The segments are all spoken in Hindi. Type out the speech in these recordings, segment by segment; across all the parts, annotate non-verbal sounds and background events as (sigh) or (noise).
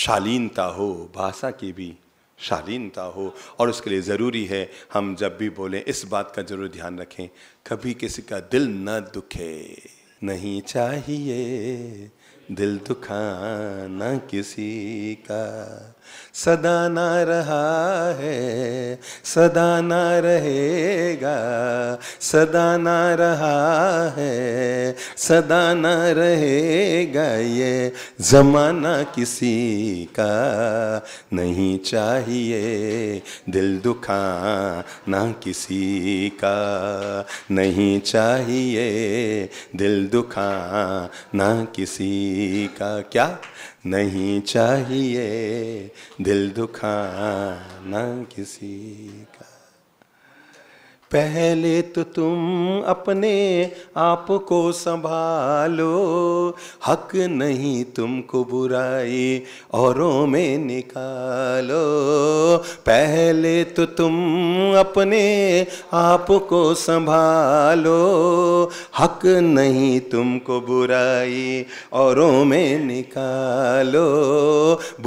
शालीनता हो भाषा की भी शालीनता हो और उसके लिए ज़रूरी है हम जब भी बोलें इस बात का जरूर ध्यान रखें कभी किसी का दिल न दुखे नहीं चाहिए दिल दुखाना किसी का सदा ना रहा है सदा ना रहेगा सदा ना रहा है सदा ना रहेगा ये ज़माना किसी का नहीं चाहिए दिल ना किसी का नहीं चाहिए दिल ना किसी किसी का क्या नहीं चाहिए दिल दुखाना किसी का पहले तो तुम अपने आप को संभालो हक नहीं तुमको बुराई औरों में निकालो पहले तो तुम अपने आप को संभालो हक नहीं तुमको बुराई औरों में निकालो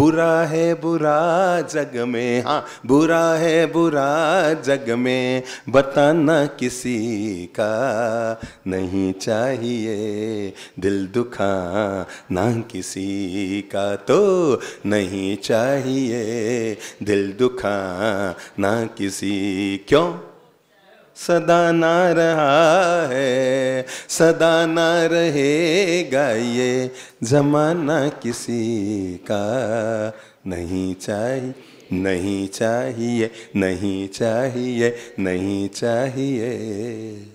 बुरा है बुरा जग में हाँ बुरा है बुरा जग में बत पता न किसी का नहीं चाहिए दिल दुखा ना किसी का तो नहीं चाहिए दिल दुखा ना किसी क्यों सदा ना रहा है सदा ना रहेगा ये जमाना किसी का नहीं चाहिए नहीं चाहिए नहीं चाहिए नहीं चाहिए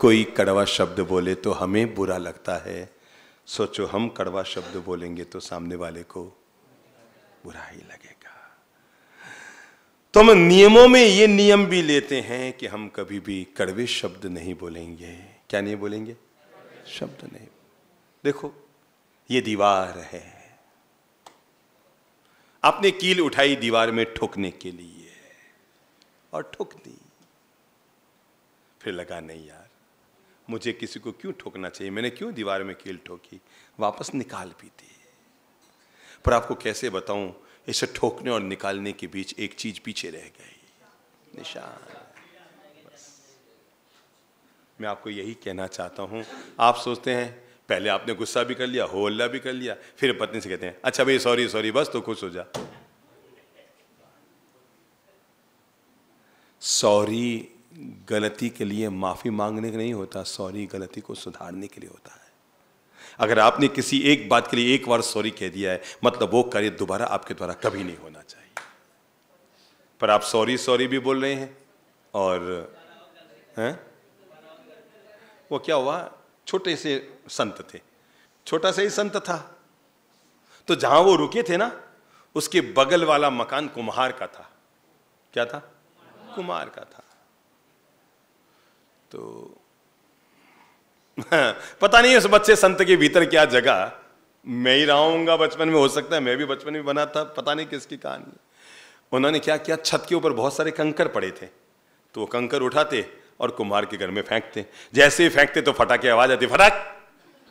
कोई कड़वा शब्द बोले तो हमें बुरा लगता है सोचो हम कड़वा शब्द बोलेंगे तो सामने वाले को बुरा ही लगेगा तो हम नियमों में ये नियम भी लेते हैं कि हम कभी भी कड़वे शब्द नहीं बोलेंगे क्या नहीं बोलेंगे शब्द नहीं देखो ये दीवार है आपने कील उठाई दीवार में ठोकने के लिए और ठोक दी फिर लगा नहीं यार मुझे किसी को क्यों ठोकना चाहिए मैंने क्यों दीवार में कील ठोकी वापस निकाल भी दी पर आपको कैसे बताऊं इसे ठोकने और निकालने के बीच एक चीज पीछे रह गई निशान बस मैं आपको यही कहना चाहता हूं आप सोचते हैं पहले आपने गुस्सा भी कर लिया हो अल्ला भी कर लिया फिर पत्नी से कहते हैं अच्छा भाई सॉरी सॉरी बस तो खुश हो जा सॉरी गलती के लिए माफ़ी मांगने के नहीं होता सॉरी गलती को सुधारने के लिए होता है अगर आपने किसी एक बात के लिए एक बार सॉरी कह दिया है मतलब वो कार्य दोबारा आपके द्वारा कभी नहीं होना चाहिए पर आप सॉरी सॉरी भी बोल रहे हैं और हैं वो क्या हुआ छोटे से संत थे छोटा सा ही संत था तो जहां वो रुके थे ना उसके बगल वाला मकान कुम्हार का था क्या था कुमार का था तो (laughs) पता नहीं उस बच्चे संत के भीतर क्या जगह मैं ही रहा बचपन में हो सकता है मैं भी बचपन में बना था पता नहीं किसकी कहानी उन्होंने क्या किया छत के ऊपर बहुत सारे कंकर पड़े थे तो वो कंकर उठाते और कुम्हार के घर में फेंकते जैसे ही फेंकते तो फटा की आवाज आती फटाक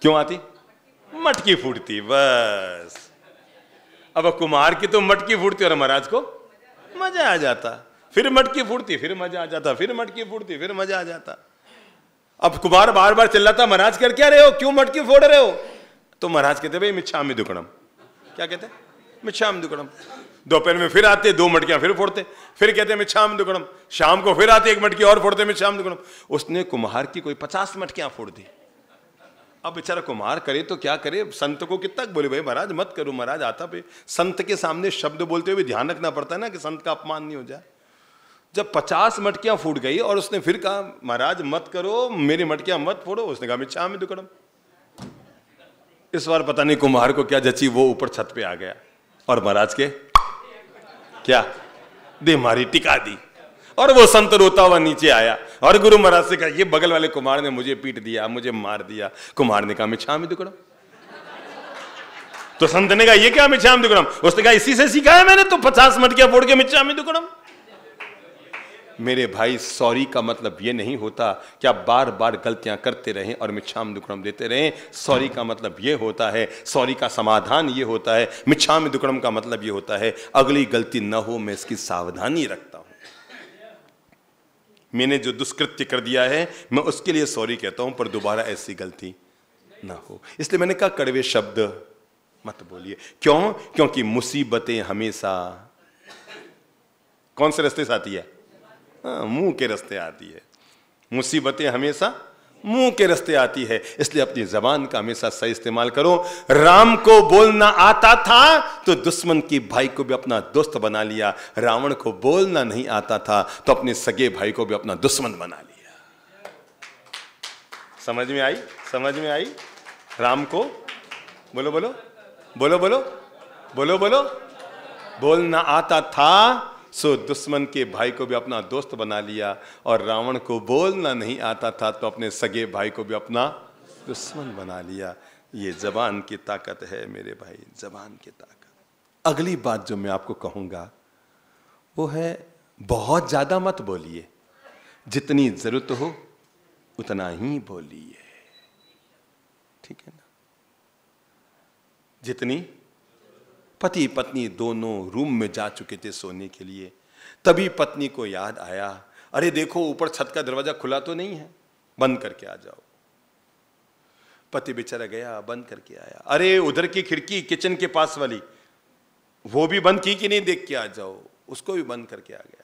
क्यों आती मटकी फूटती बस अब कुमार की तो मटकी फूटती और महाराज को मजा आ जाता फिर मटकी फूटती फिर मजा आ जाता फिर मटकी फूटती फिर मजा आ जाता अब कुमार बार बार चिल्लाता महाराज कर क्या रहे हो क्यों मटकी फोड़ रहे हो तो महाराज कहते भाई मिच्छामी दुकड़म क्या कहते मिच्छामी दुकड़म दोपहर में फिर आते दो मटकियां फिर फोड़ते फिर कहते मैं शाम दुकड़म शाम को फिर आते एक मटकी और फोड़ते मैं शाम दुकड़म उसने कुम्हार की कोई पचास मटकियां फोड़ दी अब बेचारा कुमार करे तो क्या करे संत को कितना बोले भाई महाराज मत करो महाराज आता भाई संत के सामने शब्द बोलते हुए ध्यान रखना पड़ता है ना कि संत का अपमान नहीं हो जाए जब पचास मटकियां फूट गई और उसने फिर कहा महाराज मत करो मेरी मटकियां मत फोड़ो उसने कहा मिच्छा में दुकड़म इस बार पता नहीं कुम्हार को क्या जची वो ऊपर छत पे आ गया और महाराज के क्या दे मारी टिका दी और वो संत रोता हुआ नीचे आया और गुरु महाराज से कहा ये बगल वाले कुमार ने मुझे पीट दिया मुझे मार दिया कुमार ने कहा में दुकड़म तो संत ने कहा ये क्या में दुकड़म उसने कहा इसी से सीखा है मैंने तो पचास मटकिया फोड़ के में दुकड़म मेरे भाई सॉरी का मतलब ये नहीं होता कि आप बार बार गलतियां करते रहें और मिच्छाम दुकड़म देते रहें सॉरी का मतलब ये होता है सॉरी का समाधान ये होता है मिच्छाम दुकड़म का मतलब ये होता है अगली गलती न हो मैं इसकी सावधानी रखता हूं मैंने जो दुष्कृत्य कर दिया है मैं उसके लिए सॉरी कहता हूं पर दोबारा ऐसी गलती ना हो इसलिए मैंने कहा कड़वे शब्द मत बोलिए क्यों क्योंकि मुसीबतें हमेशा कौन से रास्ते से आती है हाँ, मुंह के रास्ते आती है मुसीबतें हमेशा मुंह के रास्ते आती है इसलिए अपनी जबान का हमेशा सही इस्तेमाल करो राम को बोलना आता था तो दुश्मन की भाई को भी अपना दोस्त बना लिया रावण को बोलना नहीं आता था तो अपने सगे भाई को भी अपना दुश्मन बना लिया समझ में आई समझ में आई राम को बोलो बोलो बोलो बोलो बोलो बोलो बोलना आता था सो दुश्मन के भाई को भी अपना दोस्त बना लिया और रावण को बोलना नहीं आता था तो अपने सगे भाई को भी अपना दुश्मन बना लिया ये जबान की ताकत है मेरे भाई जबान की ताकत अगली बात जो मैं आपको कहूँगा वो है बहुत ज़्यादा मत बोलिए जितनी ज़रूरत हो उतना ही बोलिए ठीक है ना जितनी पति पत्नी दोनों रूम में जा चुके थे सोने के लिए तभी पत्नी को याद आया अरे देखो ऊपर छत का दरवाजा खुला तो नहीं है बंद करके आ जाओ पति बेचारा गया बंद करके आया अरे उधर की खिड़की किचन के पास वाली वो भी बंद की कि नहीं देख के आ जाओ उसको भी बंद करके आ गया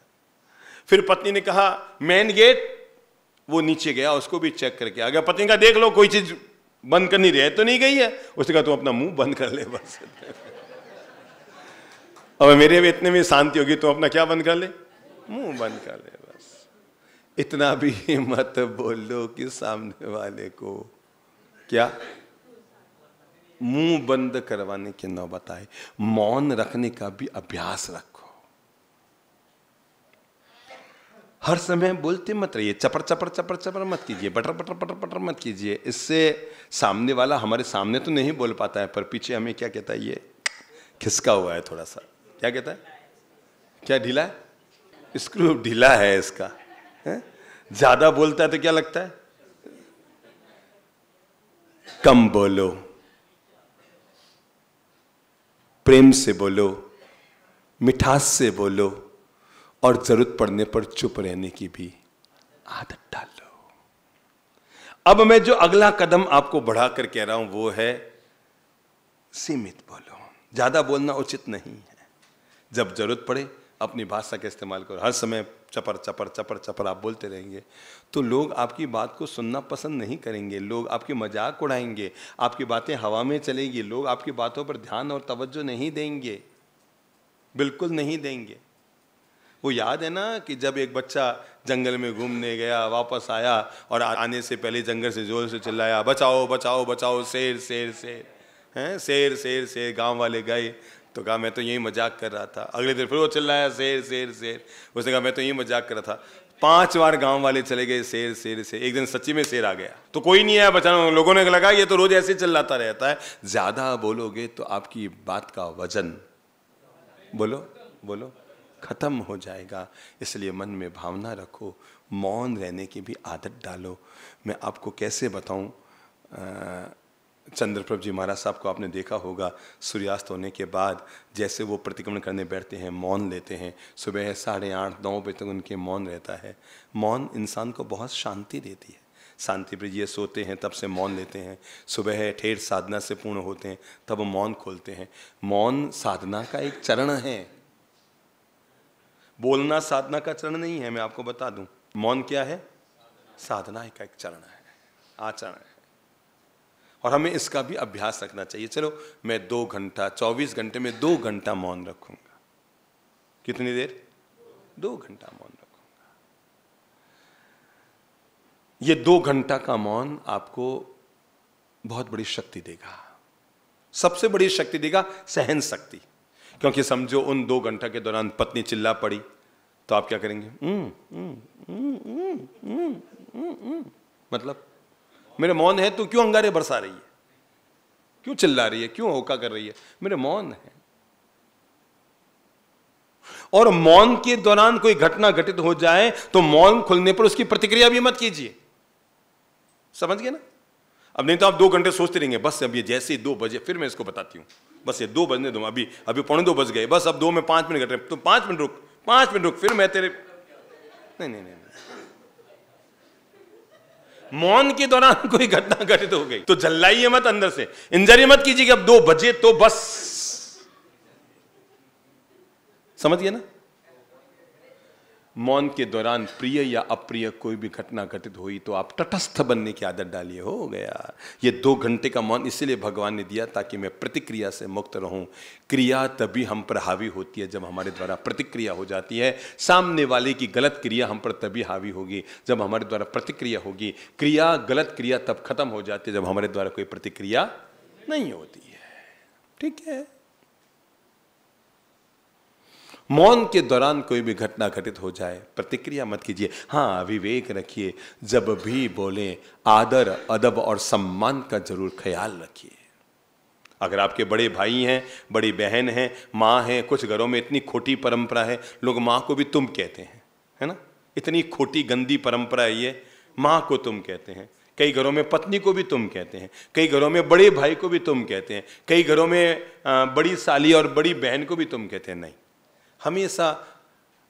फिर पत्नी ने कहा मेन गेट वो नीचे गया उसको भी चेक करके आ गया पत्नी का देख लो कोई चीज बंद करनी रहे तो नहीं गई है उसने कहा तुम अपना मुंह बंद कर ले बस अब मेरे भी इतने में शांति होगी तो अपना क्या बंद कर ले मुंह बंद कर ले बस इतना भी मत बोलो कि सामने वाले को क्या मुंह बंद करवाने की नौबत आए मौन रखने का भी अभ्यास रखो हर समय बोलते मत रहिए चपर चपर चपर चपर मत कीजिए बटर बटर बटर बटर मत कीजिए इससे सामने वाला हमारे सामने तो नहीं बोल पाता है पर पीछे हमें क्या कहता है ये खिसका हुआ है थोड़ा सा क्या कहता है क्या ढीला स्क्रू ढीला है इसका ज्यादा बोलता है तो क्या लगता है कम बोलो प्रेम से बोलो मिठास से बोलो और जरूरत पड़ने पर चुप रहने की भी आदत डालो अब मैं जो अगला कदम आपको बढ़ाकर कह रहा हूं वो है सीमित बोलो ज्यादा बोलना उचित नहीं है जब जरूरत पड़े अपनी भाषा का इस्तेमाल करो हर समय चपर चपर चपर चपर आप बोलते रहेंगे तो लोग आपकी बात को सुनना पसंद नहीं करेंगे लोग आपके मजाक उड़ाएंगे आपकी बातें हवा में चलेंगी लोग आपकी बातों पर ध्यान और तवज्जो नहीं देंगे बिल्कुल नहीं देंगे वो याद है ना कि जब एक बच्चा जंगल में घूमने गया वापस आया और आने से पहले जंगल से जोर से चिल्लाया बचाओ बचाओ बचाओ शेर शेर शेर हैं शेर शेर शेर गांव वाले गए तो कहा मैं तो यही मजाक कर रहा था अगले दिन फिर वो चल रहा है शेर शेर शेर उसने कहा मैं तो यही मजाक कर रहा था पांच बार गांव वाले चले गए शेर शेर से एक दिन सच्ची में शेर आ गया तो कोई नहीं आया बचाना लोगों ने लगा ये तो रोज ऐसे चिल्लाता रहता है ज्यादा बोलोगे तो आपकी बात का वजन बोलो बोलो खत्म हो जाएगा इसलिए मन में भावना रखो मौन रहने की भी आदत डालो मैं आपको कैसे बताऊं चंद्रप्रभ जी महाराज साहब को आपने देखा होगा सूर्यास्त होने के बाद जैसे वो प्रतिक्रमण करने बैठते हैं मौन लेते हैं सुबह साढ़े आठ नौ बजे तक उनके मौन रहता है मौन इंसान को बहुत शांति देती है शांति प्रिय सोते हैं तब से मौन लेते हैं सुबह ठेर साधना से पूर्ण होते हैं तब मौन खोलते हैं मौन साधना का एक चरण है बोलना साधना का चरण नहीं है मैं आपको बता दूं मौन क्या है साधना का एक चरण है आचरण है और हमें इसका भी अभ्यास रखना चाहिए चलो मैं दो घंटा चौबीस घंटे में दो घंटा मौन रखूंगा कितनी देर दो घंटा मौन रखूंगा ये दो घंटा का मौन आपको बहुत बड़ी शक्ति देगा सबसे बड़ी शक्ति देगा सहन शक्ति क्योंकि समझो उन दो घंटा के दौरान पत्नी चिल्ला पड़ी तो आप क्या करेंगे मतलब मेरे मौन है तू क्यों अंगारे बरसा रही है क्यों चिल्ला रही है क्यों होका कर रही है मेरे मौन है और मौन के दौरान कोई घटना घटित हो जाए तो मौन खुलने पर उसकी प्रतिक्रिया भी मत कीजिए समझ गए ना अब नहीं तो आप दो घंटे सोचते रहेंगे बस अब ये जैसे दो बजे फिर मैं इसको बताती हूं बस ये दो बजने दो अभी अभी पौने दो बज गए बस अब दो में पांच मिनट घट रहे तो पांच मिनट रुक पांच मिनट रुक फिर मैं तेरे नहीं नहीं नहीं मौन के दौरान (laughs) कोई घटना घटित हो गई तो जल्लाइए मत अंदर से इंजरी मत कीजिए कि अब दो बजे तो बस समझिए ना मौन के दौरान प्रिय या अप्रिय कोई भी घटना घटित हुई तो आप तटस्थ बनने की आदत डालिए हो गया ये दो घंटे का मौन इसीलिए भगवान ने दिया ताकि मैं प्रतिक्रिया से मुक्त रहूं क्रिया तभी हम पर हावी होती है जब हमारे द्वारा प्रतिक्रिया हो जाती है सामने वाले की गलत क्रिया हम पर तभी हावी होगी जब हमारे द्वारा प्रतिक्रिया होगी क्रिया गलत क्रिया तब खत्म हो जाती है जब हमारे द्वारा कोई प्रतिक्रिया नहीं होती है ठीक है मौन के दौरान कोई भी घटना घटित हो जाए प्रतिक्रिया मत कीजिए हाँ विवेक रखिए जब भी बोले आदर अदब और सम्मान का जरूर ख्याल रखिए अगर आपके बड़े भाई हैं बड़ी बहन हैं माँ हैं कुछ घरों में इतनी खोटी परंपरा है लोग माँ को भी तुम कहते हैं है ना इतनी खोटी गंदी परंपरा है ये माँ को तुम कहते हैं कई घरों में पत्नी को भी तुम कहते हैं कई घरों में बड़े भाई को भी तुम कहते हैं कई घरों में बड़ी साली और बड़ी बहन को भी तुम कहते हैं नहीं हमेशा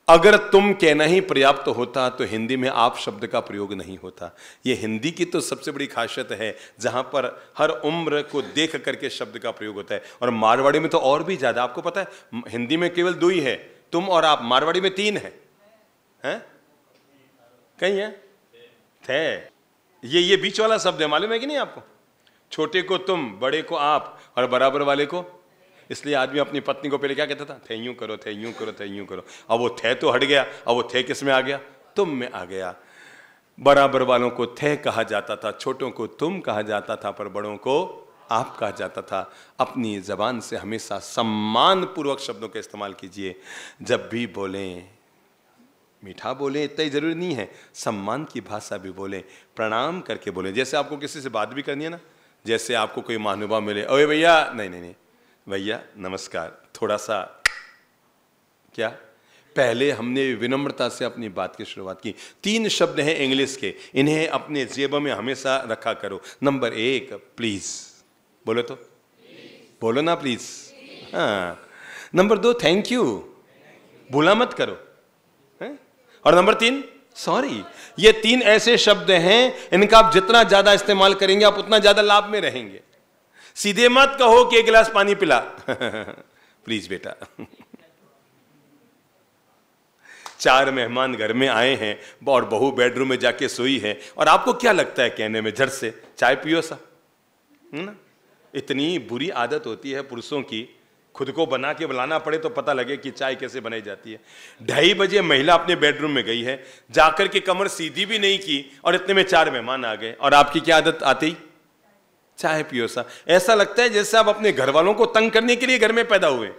अगर तुम कहना ही पर्याप्त तो होता तो हिंदी में आप शब्द का प्रयोग नहीं होता ये हिंदी की तो सबसे बड़ी खासियत है जहां पर हर उम्र को देख करके शब्द का प्रयोग होता है और मारवाड़ी में तो और भी ज़्यादा आपको पता है हिंदी में केवल दो ही है तुम और आप मारवाड़ी में तीन है, है? कहीं है थे ये ये बीच वाला शब्द है मालूम है कि नहीं आपको छोटे को तुम बड़े को आप और बराबर वाले को इसलिए आदमी अपनी पत्नी को पहले क्या कहता था थे यूं करो थे यूं करो थे यूँ करो अब वो थे तो हट गया अब वो थे किस में आ गया तुम में आ गया बराबर वालों को थे कहा जाता था छोटों को तुम कहा जाता था पर बड़ों को आप कहा जाता था अपनी ज़बान से हमेशा सम्मान पूर्वक शब्दों का इस्तेमाल कीजिए जब भी बोलें मीठा बोलें इतना ही ज़रूरी नहीं है सम्मान की भाषा भी बोलें प्रणाम करके बोलें जैसे आपको किसी से बात भी करनी है ना जैसे आपको कोई महानुभाव मिले ओए भैया नहीं नहीं नहीं भैया नमस्कार थोड़ा सा क्या पहले हमने विनम्रता से अपनी बात की शुरुआत की तीन शब्द हैं इंग्लिश के इन्हें अपने जेब में हमेशा रखा करो नंबर एक प्लीज बोलो तो बोलो ना प्लीज हाँ नंबर दो थैंक यू भूला मत करो है? और नंबर तीन सॉरी ये तीन ऐसे शब्द हैं इनका आप जितना ज्यादा इस्तेमाल करेंगे आप उतना ज्यादा लाभ में रहेंगे सीधे मत कहो कि एक गिलास पानी पिला प्लीज (laughs) बेटा चार मेहमान घर में आए हैं और बहू बेडरूम में जाके सोई है और आपको क्या लगता है कहने में झट से चाय पियो सा हम्म ना इतनी बुरी आदत होती है पुरुषों की खुद को बना के बुलाना पड़े तो पता लगे कि चाय कैसे बनाई जाती है ढाई बजे महिला अपने बेडरूम में गई है जाकर के कमर सीधी भी नहीं की और इतने में चार मेहमान आ गए और आपकी क्या आदत आती चाय पियो सा ऐसा लगता है जैसे आप अपने घर वालों को तंग करने के लिए घर में पैदा हुए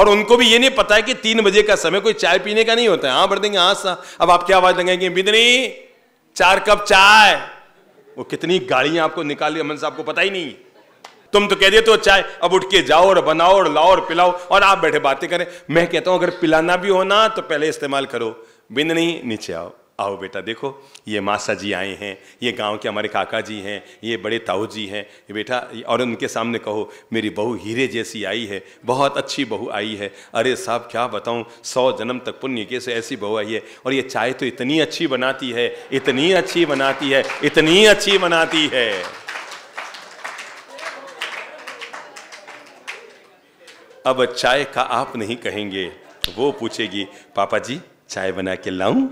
और उनको भी ये नहीं पता है कि तीन बजे का समय कोई चाय पीने का नहीं होता है हाँ भर देंगे हाँ सा अब आप क्या आवाज लगाएंगे बिदनी चार कप चाय वो कितनी गाड़ियां आपको निकाली अमन साहब को पता ही नहीं तुम तो कह दे तो चाय अब उठ के जाओ और बनाओ और लाओ और पिलाओ और आप बैठे बातें करें मैं कहता हूं अगर पिलाना भी हो ना तो पहले इस्तेमाल करो बिंदनी नीचे आओ आओ बेटा देखो ये मासा जी आए हैं ये गांव के हमारे काका जी हैं ये बड़े ताऊ जी हैं बेटा और उनके सामने कहो मेरी बहू हीरे जैसी आई है बहुत अच्छी बहू आई है अरे साहब क्या बताऊँ सौ जन्म तक पुण्य के से ऐसी बहू आई है और ये चाय तो इतनी अच्छी बनाती है इतनी अच्छी बनाती है इतनी अच्छी बनाती है अब चाय का आप नहीं कहेंगे वो पूछेगी पापा जी चाय बना के लाऊं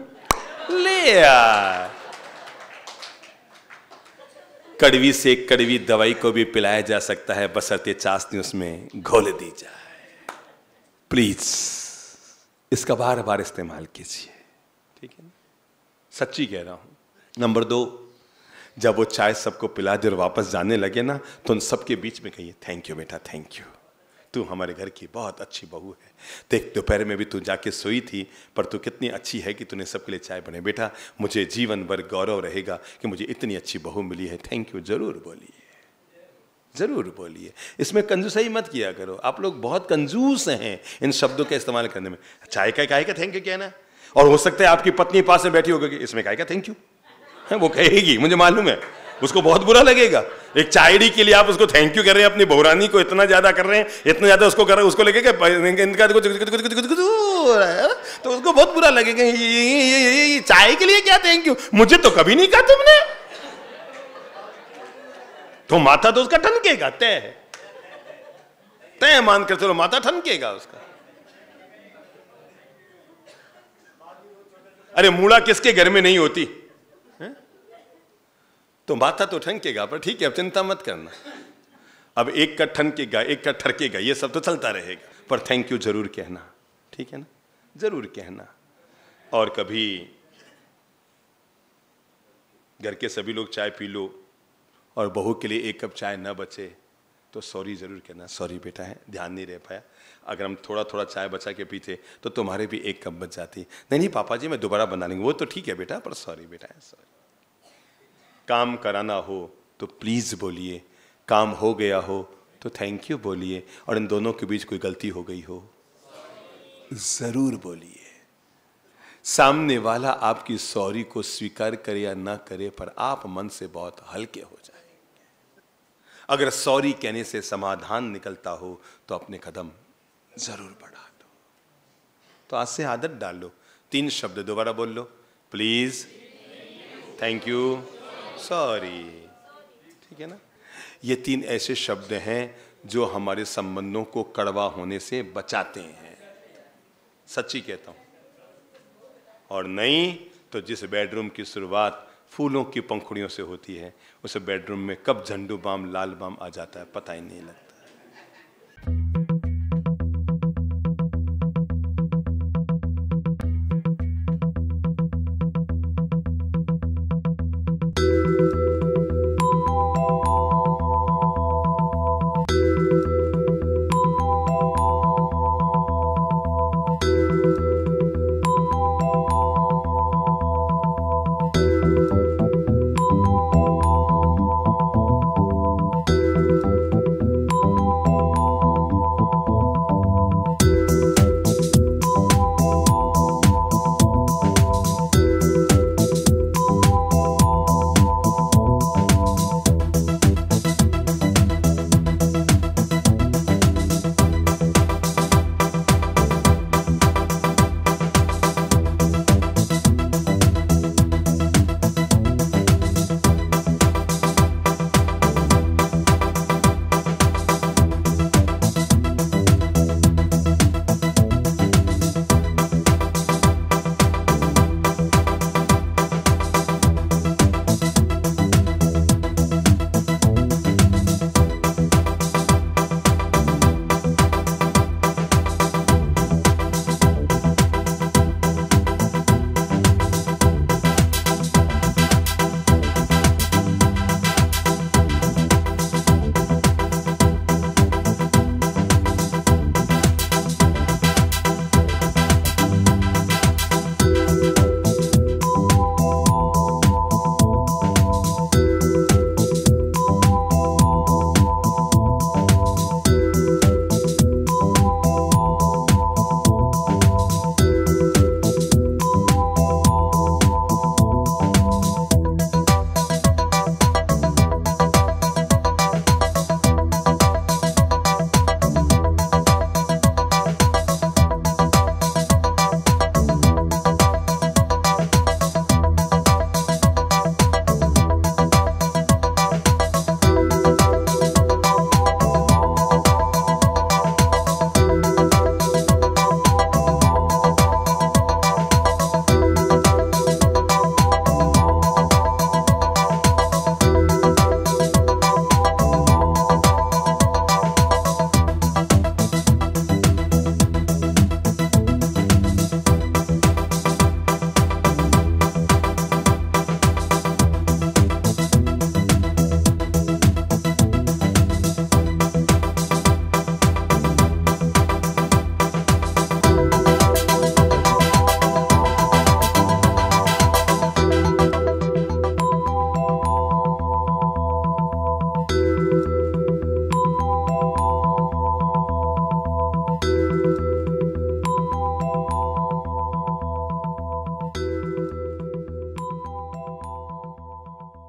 कड़वी से कड़वी दवाई को भी पिलाया जा सकता है बसरते चाशनी उसमें घोल दी जाए प्लीज इसका बार बार इस्तेमाल कीजिए ठीक है सच्ची कह रहा हूं नंबर दो जब वो चाय सबको पिला दे और वापस जाने लगे ना तो उन सबके बीच में कहिए थैंक यू बेटा थैंक यू तू हमारे घर की बहुत अच्छी बहू है देख दोपहर में भी तू जाके सोई थी पर तू कितनी अच्छी है कि तूने सबके लिए चाय बने बेटा मुझे जीवन भर गौरव रहेगा कि मुझे इतनी अच्छी बहू मिली है थैंक यू जरूर बोलिए ज़रूर बोलिए इसमें कंजूसाई मत किया करो आप लोग बहुत कंजूस हैं इन शब्दों का इस्तेमाल करने में चाय का काय का थैंक यू कहना और हो सकता है आपकी पत्नी पास में बैठी होगी इसमें काय का थैंक यू वो कहेगी मुझे मालूम है उसको बहुत बुरा लगेगा एक चायड़ी के लिए आप उसको थैंक यू कर रहे हैं अपनी बहुरानी को इतना ज्यादा कर रहे हैं इतना ज्यादा उसको कर रहे हैं उसको लगेगा इनका तो उसको बहुत बुरा लगेगा ये चाय के लिए क्या थैंक यू मुझे तो कभी नहीं कहा तुमने तो माता तो उसका ठनकेगा तय है तय मान कर चलो माता ठनकेगा उसका अरे मूड़ा किसके घर में नहीं होती तो माथा तो ठनकेगा पर ठीक है अब चिंता मत करना अब एक का ठनकेगा एक का ठरकेगा ये सब तो चलता रहेगा पर थैंक यू जरूर कहना ठीक है ना जरूर कहना और कभी घर के सभी लोग चाय पी लो और बहू के लिए एक कप चाय न बचे तो सॉरी ज़रूर कहना सॉरी बेटा है ध्यान नहीं रह पाया अगर हम थोड़ा थोड़ा चाय बचा के पीते तो तुम्हारे भी एक कप बच जाती नहीं नहीं पापा जी मैं दोबारा बना लेंगे वो तो ठीक है बेटा पर सॉरी बेटा है सॉरी काम कराना हो तो प्लीज़ बोलिए काम हो गया हो तो थैंक यू बोलिए और इन दोनों के बीच कोई गलती हो गई हो ज़रूर बोलिए सामने वाला आपकी सॉरी को स्वीकार करे या ना करे पर आप मन से बहुत हल्के हो जाएंगे अगर सॉरी कहने से समाधान निकलता हो तो अपने कदम ज़रूर बढ़ा दो तो आज से आदत डाल लो तीन शब्द दोबारा बोल लो प्लीज़ थैंक यू सॉरी ठीक है ना ये तीन ऐसे शब्द हैं जो हमारे संबंधों को कड़वा होने से बचाते हैं सच्ची कहता हूँ और नहीं तो जिस बेडरूम की शुरुआत फूलों की पंखुड़ियों से होती है उस बेडरूम में कब झंडू बाम लाल बाम आ जाता है पता ही नहीं लगता